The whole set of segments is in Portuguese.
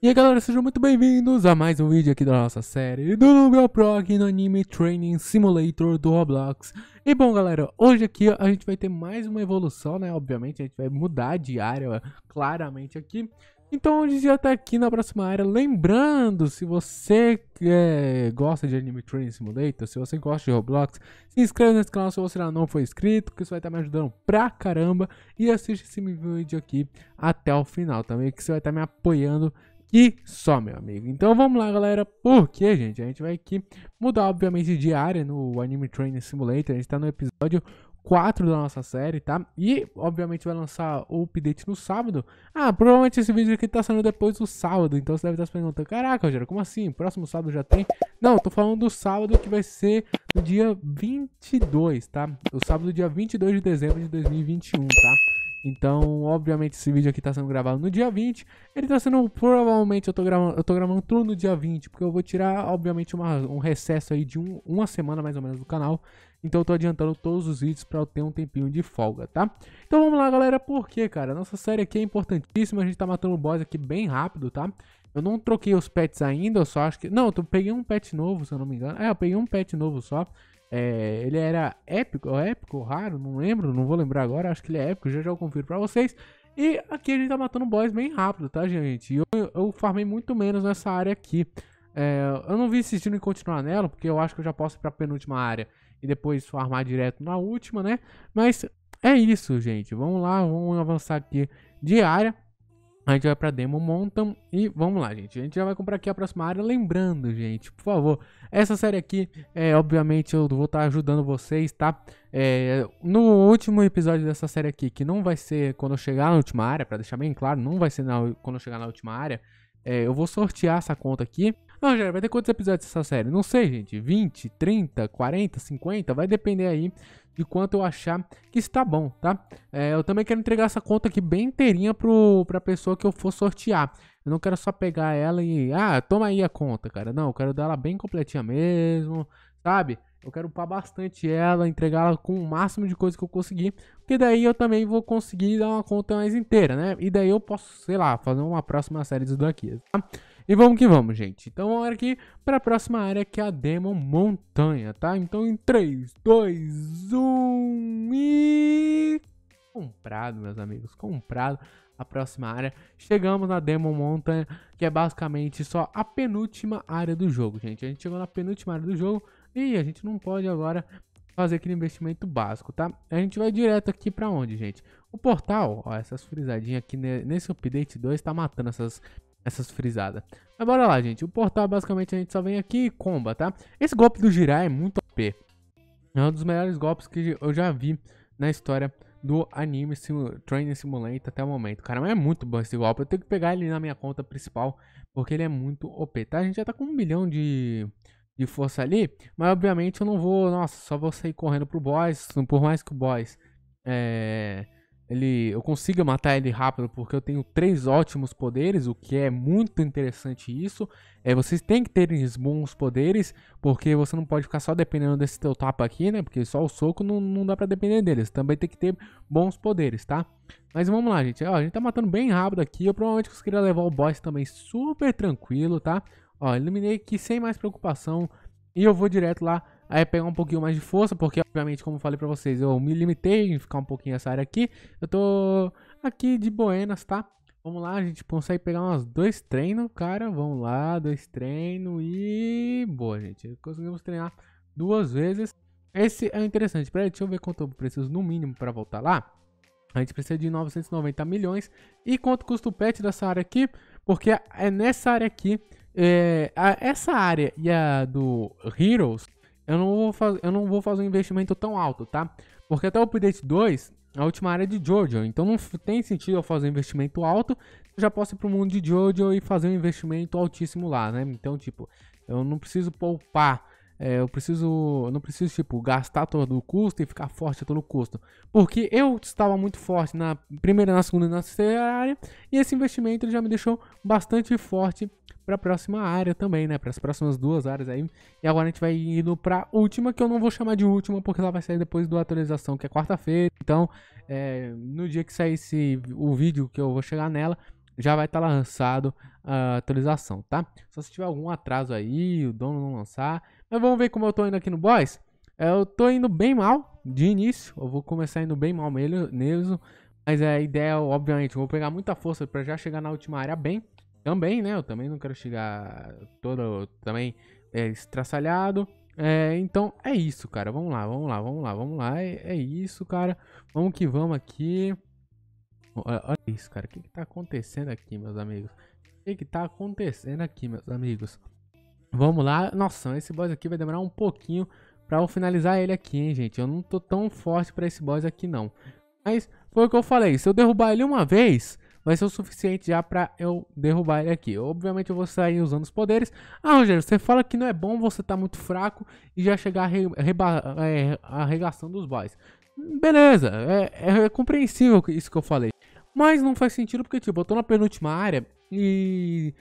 E aí galera, sejam muito bem-vindos a mais um vídeo aqui da nossa série do Google Pro aqui no Anime Training Simulator do Roblox E bom galera, hoje aqui a gente vai ter mais uma evolução, né, obviamente a gente vai mudar de área claramente aqui Então hoje já tá aqui na próxima área, lembrando, se você é, gosta de Anime Training Simulator, se você gosta de Roblox Se inscreve nesse canal se você ainda não for inscrito, que isso vai estar tá me ajudando pra caramba E assiste esse vídeo aqui até o final também, que você vai estar tá me apoiando que só, meu amigo. Então vamos lá, galera. Porque, gente, a gente vai aqui mudar, obviamente, de área no Anime Training Simulator. A gente tá no episódio 4 da nossa série, tá? E, obviamente, vai lançar o update no sábado. Ah, provavelmente esse vídeo aqui tá saindo depois do sábado, então você deve estar se perguntando, caraca, Rogério, como assim? Próximo sábado já tem? Não, tô falando do sábado que vai ser no dia 22, tá? O sábado, dia 22 de dezembro de 2021, tá? Então, obviamente, esse vídeo aqui tá sendo gravado no dia 20. Ele tá sendo, provavelmente, eu tô gravando, eu tô gravando tudo no dia 20, porque eu vou tirar, obviamente, uma, um recesso aí de um, uma semana mais ou menos do canal. Então eu tô adiantando todos os vídeos para eu ter um tempinho de folga, tá? Então vamos lá, galera, por quê, cara? Nossa série aqui é importantíssima, a gente tá matando o boss aqui bem rápido, tá? Eu não troquei os pets ainda, eu só acho que... Não, eu peguei um pet novo, se eu não me engano. É, eu peguei um pet novo só. É, ele era épico, é épico, raro, não lembro, não vou lembrar agora, acho que ele é épico, já já eu confiro pra vocês. E aqui a gente tá matando boys bem rápido, tá, gente? E eu, eu farmei muito menos nessa área aqui. É, eu não vi insistindo em continuar nela, porque eu acho que eu já posso ir pra penúltima área e depois farmar direto na última, né? Mas é isso, gente. Vamos lá, vamos avançar aqui de área. A gente vai pra demo, montam e vamos lá, gente. A gente já vai comprar aqui a próxima área. Lembrando, gente, por favor, essa série aqui, é, obviamente, eu vou estar tá ajudando vocês, tá? É, no último episódio dessa série aqui, que não vai ser quando eu chegar na última área, pra deixar bem claro, não vai ser na, quando eu chegar na última área, é, eu vou sortear essa conta aqui não, Jair, vai ter quantos episódios essa série? Não sei, gente. 20, 30, 40, 50? Vai depender aí de quanto eu achar que está bom, tá? É, eu também quero entregar essa conta aqui bem inteirinha pro, pra pessoa que eu for sortear. Eu não quero só pegar ela e... Ah, toma aí a conta, cara. Não, eu quero dar ela bem completinha mesmo, sabe? Eu quero upar bastante ela, entregar ela com o máximo de coisa que eu conseguir, porque daí eu também vou conseguir dar uma conta mais inteira, né? E daí eu posso, sei lá, fazer uma próxima série disso daqui, tá? E vamos que vamos, gente. Então vamos aqui para a próxima área que é a Demon Montanha, tá? Então em 3, 2, 1 e... Comprado, meus amigos, comprado a próxima área. Chegamos na Demon montanha que é basicamente só a penúltima área do jogo, gente. A gente chegou na penúltima área do jogo e a gente não pode agora fazer aquele investimento básico, tá? A gente vai direto aqui para onde, gente? O portal, ó, essas frisadinhas aqui nesse update 2 tá matando essas essas frisadas. Mas bora lá, gente. O portal basicamente a gente só vem aqui e comba, tá? Esse golpe do girar é muito OP. É um dos melhores golpes que eu já vi na história do anime Sim Training Simulator até o momento. Cara, mas é muito bom esse golpe. Eu tenho que pegar ele na minha conta principal, porque ele é muito OP, tá? A gente já tá com um milhão de, de força ali, mas obviamente eu não vou... Nossa, só vou sair correndo pro boss, por mais que o boss... É ele, eu consiga matar ele rápido porque eu tenho três ótimos poderes, o que é muito interessante isso. É, vocês têm que ter bons poderes, porque você não pode ficar só dependendo desse teu tapa aqui, né? Porque só o soco não, não dá pra depender deles. Também tem que ter bons poderes, tá? Mas vamos lá, gente. Ó, a gente tá matando bem rápido aqui. Eu provavelmente conseguiria levar o boss também super tranquilo, tá? Ó, eliminei aqui sem mais preocupação. E eu vou direto lá, aí pegar um pouquinho mais de força, porque obviamente, como falei pra vocês, eu me limitei em ficar um pouquinho nessa área aqui. Eu tô aqui de Buenas, tá? Vamos lá, a gente consegue pegar umas dois treinos, cara. Vamos lá, dois treinos e... Boa, gente. Conseguimos treinar duas vezes. Esse é interessante. Peraí, deixa eu ver quanto eu preciso no mínimo para voltar lá. A gente precisa de 990 milhões. E quanto custa o pet dessa área aqui? Porque é nessa área aqui é, a, essa área e a do Heroes, eu não, vou faz, eu não vou fazer um investimento tão alto, tá? Porque até o update 2, a última área é de Jojo, então não tem sentido eu fazer um investimento alto, eu já posso ir pro mundo de Jojo e fazer um investimento altíssimo lá, né? Então, tipo, eu não preciso poupar é, eu preciso, eu não preciso tipo gastar todo o custo e ficar forte a todo custo, porque eu estava muito forte na primeira, na segunda e na terceira área e esse investimento já me deixou bastante forte para a próxima área também, né? Para as próximas duas áreas aí. E agora a gente vai indo para última, que eu não vou chamar de última, porque ela vai sair depois da atualização, que é quarta-feira. Então, é, no dia que sair esse, o vídeo que eu vou chegar nela, já vai estar tá lançado a atualização, tá? Só se tiver algum atraso aí, o dono não lançar. Mas vamos ver como eu tô indo aqui no boss. É, eu tô indo bem mal de início. Eu vou começar indo bem mal mesmo. Mas a ideia, obviamente, eu vou pegar muita força para já chegar na última área bem também, né? Eu também não quero chegar todo também é, estraçalhado. É, então é isso, cara. Vamos lá, vamos lá, vamos lá, vamos lá. É, é isso, cara. Vamos que vamos aqui. Olha, olha, isso, cara. O que, que tá acontecendo aqui, meus amigos? O que, que tá acontecendo aqui, meus amigos? Vamos lá. Nossa, esse boss aqui vai demorar um pouquinho pra eu finalizar ele aqui, hein, gente. Eu não tô tão forte pra esse boss aqui, não. Mas foi o que eu falei. Se eu derrubar ele uma vez, vai ser o suficiente já pra eu derrubar ele aqui. Obviamente eu vou sair usando os poderes. Ah, Rogério, você fala que não é bom, você tá muito fraco e já chegar re, reba, é, arregaçando os boys. Beleza, é, é, é compreensível isso que eu falei. Mas não faz sentido porque, tipo, eu tô na penúltima área e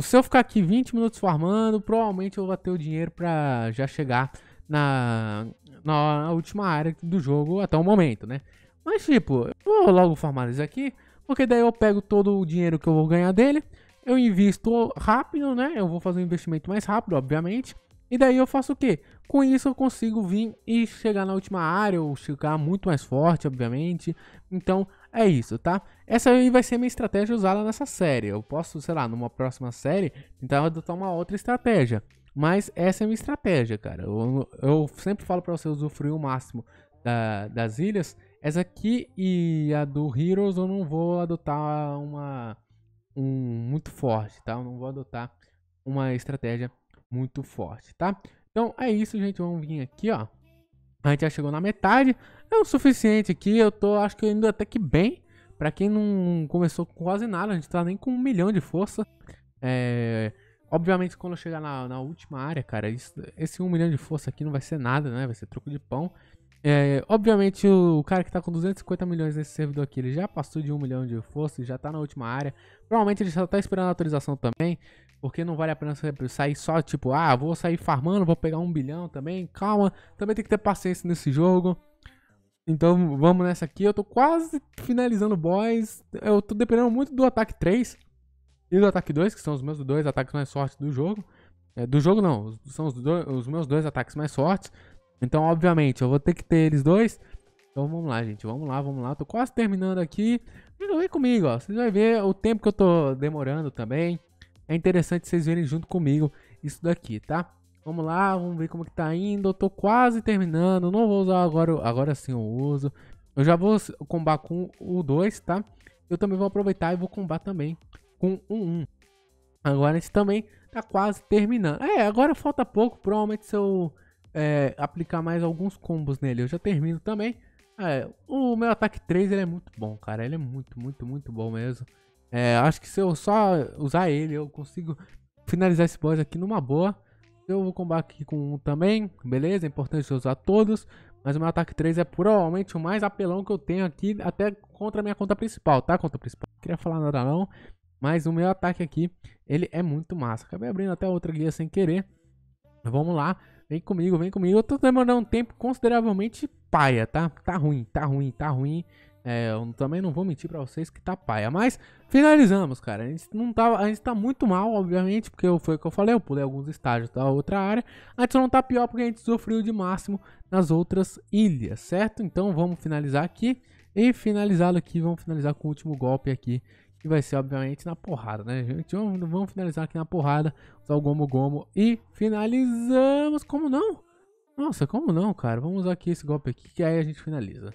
se eu ficar aqui 20 minutos farmando, provavelmente eu vou ter o dinheiro pra já chegar na, na, última área do jogo até o momento, né? Mas tipo, eu vou logo farmar isso aqui porque daí eu pego todo o dinheiro que eu vou ganhar dele, eu invisto rápido, né? Eu vou fazer um investimento mais rápido, obviamente. E daí eu faço o quê? Com isso eu consigo vir e chegar na última área ou chegar muito mais forte, obviamente. Então é isso, tá? Essa aí vai ser minha estratégia usada nessa série. Eu posso, sei lá, numa próxima série, tentar adotar uma outra estratégia. Mas essa é a minha estratégia, cara. Eu, eu sempre falo para você usufruir o máximo da, das ilhas essa aqui e a do Heroes eu não vou adotar uma um muito forte, tá? Eu não vou adotar uma estratégia muito forte, tá? Então é isso, gente. Vamos vir aqui, ó. A gente já chegou na metade. É o suficiente aqui. Eu tô, acho que indo até que bem. Pra quem não começou com quase nada, a gente tá nem com um milhão de força. É... Obviamente, quando eu chegar na, na última área, cara, isso, esse um milhão de força aqui não vai ser nada, né? Vai ser troco de pão. É, obviamente, o cara que tá com 250 milhões nesse servidor aqui, ele já passou de 1 milhão de força, e já tá na última área. Provavelmente ele só tá esperando a atualização também, porque não vale a pena sair só, tipo, ah, vou sair farmando, vou pegar um bilhão também. Calma, também tem que ter paciência nesse jogo. Então vamos nessa aqui. Eu tô quase finalizando o boss. Eu tô dependendo muito do ataque 3 e do ataque 2, que são os meus dois ataques mais fortes do jogo. É, do jogo não, são os, dois, os meus dois ataques mais fortes. Então, obviamente, eu vou ter que ter eles dois. Então vamos lá, gente. Vamos lá, vamos lá. Tô quase terminando aqui. Vem comigo, ó. Vocês vão ver o tempo que eu tô demorando também. É interessante vocês verem junto comigo isso daqui, tá? Vamos lá, vamos ver como que tá indo. Eu tô quase terminando. Não vou usar agora, agora sim eu uso. Eu já vou combar com o 2, tá? Eu também vou aproveitar e vou combar também com o 1. Um. Agora esse também tá quase terminando. É, agora falta pouco. Provavelmente se eu é, aplicar mais alguns combos nele. Eu já termino também. É, o meu ataque 3 ele é muito bom, cara. Ele é muito, muito, muito bom mesmo. É, acho que se eu só usar ele, eu consigo finalizar esse boss aqui numa boa. Eu vou combater aqui com um também, beleza? É importante usar todos. Mas o meu ataque 3 é provavelmente o mais apelão que eu tenho aqui, até contra a minha conta principal, tá? Conta principal. Não queria falar nada não, mas o meu ataque aqui, ele é muito massa. Acabei abrindo até outra guia sem querer. Vamos lá. Vem comigo, vem comigo. Eu tô demorando um tempo consideravelmente paia, tá? Tá ruim, tá ruim, tá ruim. É, eu também não vou mentir pra vocês que tá paia. Mas finalizamos, cara. A gente, não tá, a gente tá muito mal, obviamente, porque eu, foi o que eu falei. Eu pulei alguns estágios da outra área. A gente não tá pior porque a gente sofreu de máximo nas outras ilhas, certo? Então vamos finalizar aqui. E finalizado aqui, vamos finalizar com o último golpe aqui, vai ser, obviamente, na porrada, né, gente? Então, vamos finalizar aqui na porrada. Usar o Gomo Gomo. E finalizamos. Como não? Nossa, como não, cara? Vamos usar aqui esse golpe aqui, que aí a gente finaliza.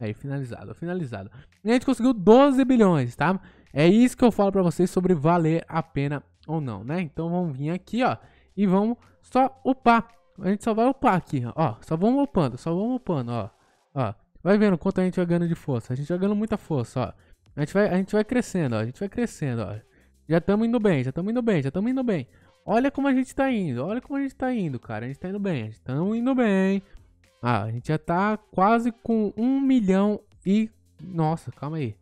Aí, finalizado, finalizado. E a gente conseguiu 12 bilhões, tá? É isso que eu falo pra vocês sobre valer a pena ou não, né? Então vamos vir aqui, ó, e vamos só upar. A gente só vai upar aqui, ó. Só vamos upando, só vamos upando, ó. Ó, vai vendo quanto a gente vai ganhando de força. A gente vai tá ganhando muita força, ó. A gente vai, a gente vai crescendo, ó. A gente vai crescendo, ó. Já estamos indo bem, já estamos indo bem, já estamos indo bem. Olha como a gente tá indo, olha como a gente tá indo, cara. A gente tá indo bem, a gente tá indo bem. Ah, a gente já tá quase com 1 milhão e. Nossa, calma aí.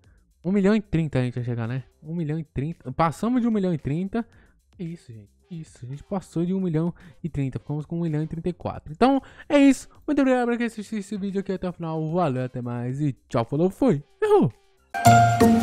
1 milhão e 30 a gente vai chegar, né? 1 milhão e 30. Passamos de 1 milhão e 30. É isso, gente. Isso, a gente passou de 1 milhão e 30, ficamos com 1 milhão e 34. Então, é isso. Muito obrigado por assistir esse vídeo aqui até o final. Valeu, até mais e tchau, falou, fui. Uhul. Música